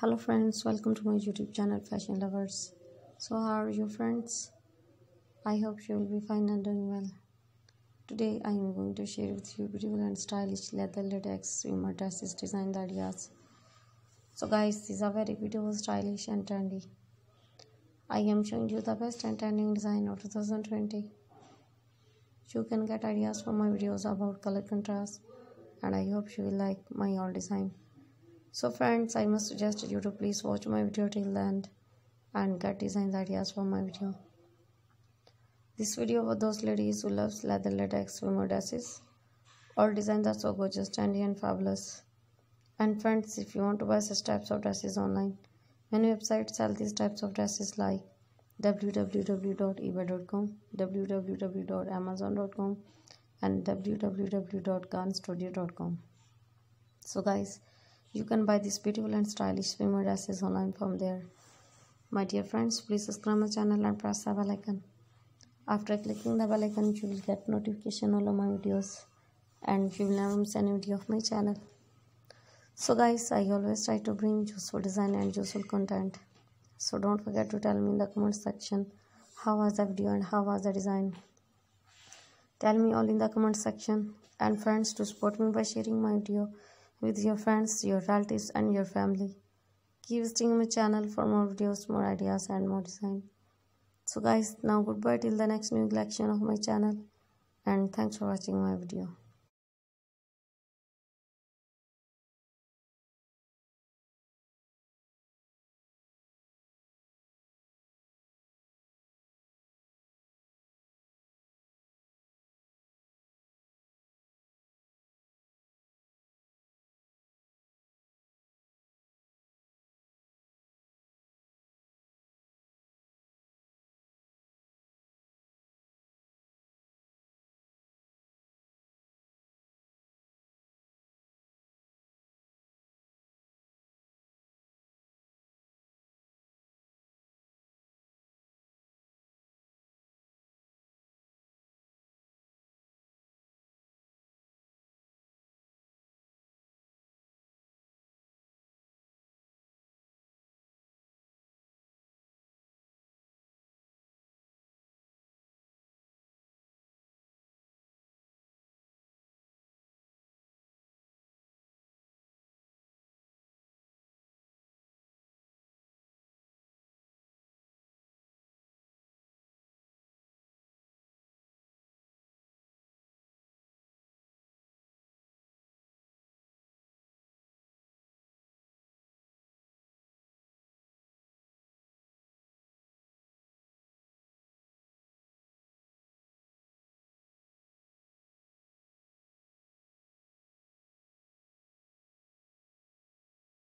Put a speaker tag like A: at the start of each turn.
A: hello friends welcome to my youtube channel fashion lovers so how are you friends i hope you will be fine and doing well today i am going to share with you beautiful and stylish leather latex swimmer dresses designed ideas so guys these are very beautiful stylish and trendy i am showing you the best and trending design of 2020 you can get ideas from my videos about color contrast and i hope you will like my all design so friends, I must suggest you to please watch my video till the end and get designs ideas for my video. This video for those ladies who loves leather latex swimmer dresses. All designs are so gorgeous, trendy and fabulous. And friends, if you want to buy such types of dresses online, many websites sell these types of dresses like www.ebay.com, www.amazon.com and www.gunstudio.com. So guys, you can buy these beautiful and stylish swimmer dresses online from there. My dear friends, please subscribe my channel and press the bell icon. After clicking the bell icon, you will get notification all of my videos and you will never miss any video of my channel. So guys, I always try to bring useful design and useful content. So don't forget to tell me in the comment section how was the video and how was the design. Tell me all in the comment section and friends to support me by sharing my video with your friends, your relatives and your family. Keep visiting my channel for more videos, more ideas and more design. So guys, now goodbye till the next new collection of my channel and thanks for watching my video.